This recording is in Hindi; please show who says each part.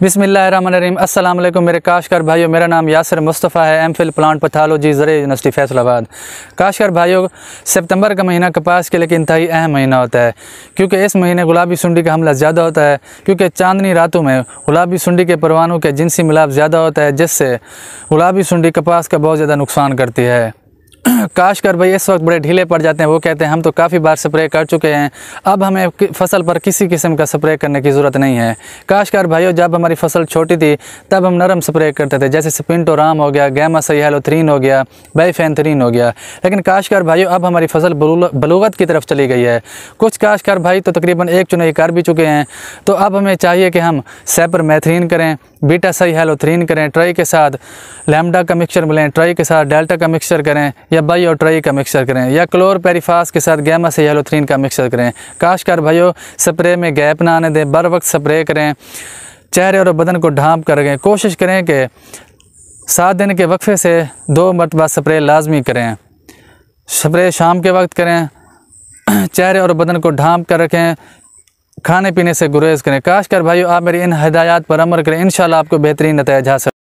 Speaker 1: बिसमीम अल्लाम मेरे काशकर भाइयों मेरा नाम यासर मुस्तफ़ा है एम फिल प्लांट पथालोजी ज़रिए यूनिवर्सिटी फैसलाबाद काशकर भाइयों सितंबर का महीना कपास के लिए इंतहाई अहम महीना होता है क्योंकि इस महीने गुलाबी सुंडी का हमला ज़्यादा होता है क्योंकि चांदनी रातों में गुलाबी सुंडी के परवानों के जिनसी मिलाप ज़्यादा होता है जिससे गुलाबी सुंडी कपास का बहुत ज़्यादा नुकसान करती है कर भाई इस वक्त बड़े ढीले पड़ जाते हैं वो कहते हैं हम तो काफ़ी बार स्प्रे कर चुके हैं अब हमें फसल पर किसी किस्म का स्प्रे करने की ज़रूरत नहीं है काश्तकार भाइयों जब हमारी फसल छोटी थी तब हम नरम स्प्रे करते थे जैसे राम हो गया गैमा थ्रीन हो गया थ्रीन हो गया लेकिन काश्तकार भाइयों अब हमारी फसल बलूगत की तरफ चली गई है कुछ काशकार भाई तो तकरीबन एक चुनाई कर भी चुके हैं तो अब हमें चाहिए कि हम सैपर मैथरीन करें बीटा सही हेलोथ्रीन करें ट्राई के साथ लैमडा का मिक्सचर मिलें ट्राई के साथ डेल्टा का मिक्सचर करें या बाई और ट्राई का मिक्सर करें या क्लोर पेरीफास के साथ गैमा से येलोथ्रीन का मिक्सर करें काशकार भाइयों स्प्रे में गैप ना आने दें बर वक्त स्प्रे करें चेहरे और बदन को ढांप कर रखें कोशिश करें कि सात दिन के वक्फे से दो मरतबा स्प्रे लाजमी करें स्प्रे शाम के वक्त करें चेहरे और बदन को ढांप कर रखें खाने पीने से गुरेज करें काश कर भाइयों आप मेरी इन हदायत पर अमर करें इन आपको बेहतरीन नतज हासिल